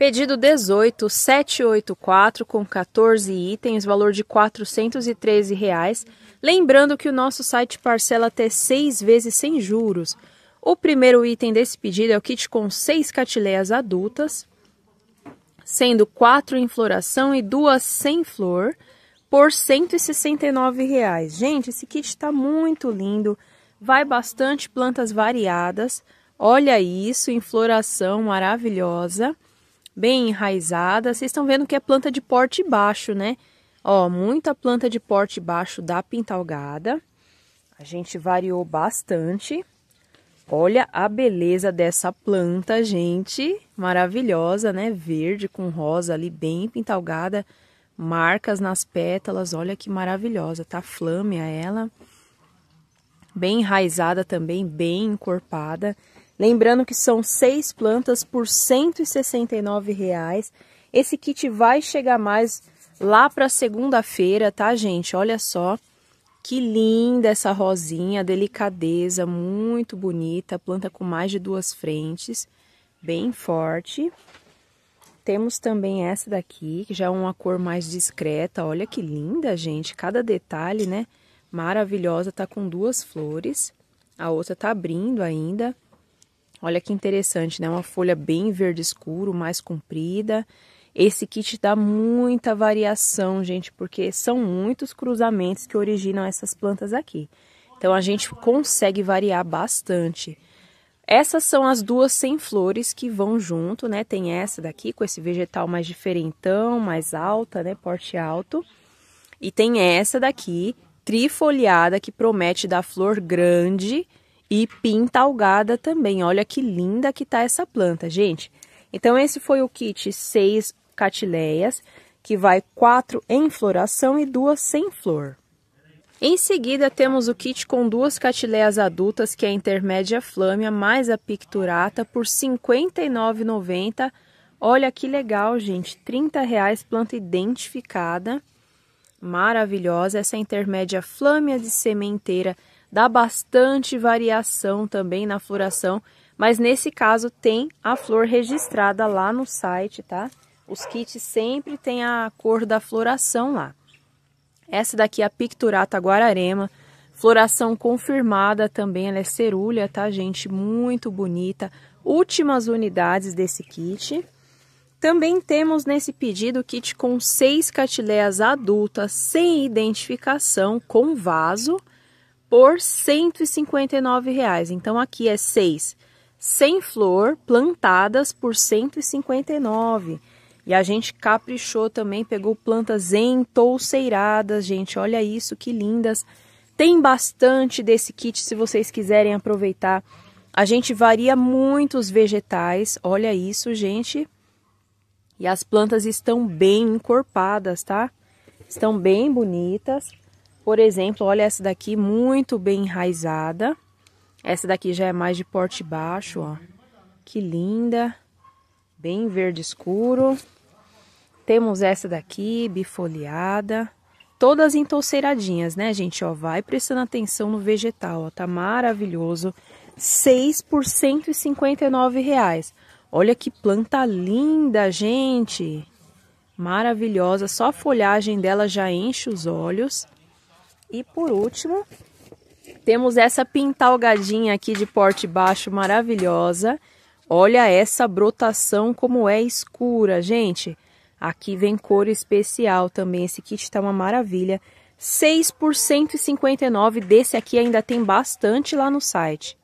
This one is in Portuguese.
Pedido 18784 com 14 itens, valor de R$ 413. Reais. Lembrando que o nosso site parcela até seis vezes sem juros. O primeiro item desse pedido é o kit com seis catileias adultas, sendo quatro em floração e duas sem flor, por R$ 169. Reais. Gente, esse kit está muito lindo, vai bastante plantas variadas. Olha isso, em floração maravilhosa bem enraizada. Vocês estão vendo que é planta de porte baixo, né? Ó, muita planta de porte baixo da Pintalgada. A gente variou bastante. Olha a beleza dessa planta, gente. Maravilhosa, né? Verde com rosa ali, bem pintalgada. Marcas nas pétalas. Olha que maravilhosa. Tá flâmea ela. Bem enraizada também, bem encorpada. Lembrando que são seis plantas por R$ 169,00. Esse kit vai chegar mais lá para segunda-feira, tá, gente? Olha só. Que linda essa rosinha, delicadeza, muito bonita, planta com mais de duas frentes, bem forte. Temos também essa daqui, que já é uma cor mais discreta, olha que linda, gente, cada detalhe, né? Maravilhosa, tá com duas flores, a outra tá abrindo ainda. Olha que interessante, né? Uma folha bem verde escuro, mais comprida. Esse kit dá muita variação, gente, porque são muitos cruzamentos que originam essas plantas aqui. Então a gente consegue variar bastante. Essas são as duas sem flores que vão junto, né? Tem essa daqui com esse vegetal mais diferentão, mais alta, né? Porte alto. E tem essa daqui, trifoliada, que promete dar flor grande e pintalgada também. Olha que linda que tá essa planta, gente. Então, esse foi o kit 6 catileias, que vai 4 em floração e 2 sem flor. Em seguida, temos o kit com duas catileias adultas, que é a intermédia flâmia mais a picturata, por R$ 59,90. Olha que legal, gente, R$ 30,00 planta identificada. Maravilhosa, essa é intermédia flâmia de sementeira dá bastante variação também na floração, mas nesse caso tem a flor registrada lá no site, tá? Os kits sempre tem a cor da floração lá. Essa daqui é a Picturata Guararema, floração confirmada também, ela é cerúlea, tá gente? Muito bonita, últimas unidades desse kit. Também temos nesse pedido kit com seis catileias adultas sem identificação com vaso, por 159 reais. Então, aqui é 6 sem flor, plantadas por 159. E a gente caprichou também, pegou plantas entolceiradas, gente. Olha isso, que lindas. Tem bastante desse kit se vocês quiserem aproveitar. A gente varia muitos vegetais. Olha isso, gente. E as plantas estão bem encorpadas, tá? Estão bem bonitas. Por exemplo, olha essa daqui muito bem enraizada. Essa daqui já é mais de porte baixo, ó. Que linda. Bem verde escuro. Temos essa daqui, bifoliada. Todas entolceiradinhas, né, gente? Ó, vai prestando atenção no vegetal, ó. Tá maravilhoso. 6 por 159 reais. Olha que planta linda, gente! Maravilhosa. Só a folhagem dela já enche os olhos. E por último, temos essa pintalgadinha aqui de porte baixo maravilhosa. Olha essa brotação como é escura, gente. Aqui vem cor especial também. Esse kit está uma maravilha. 6 por 159 desse aqui ainda tem bastante lá no site.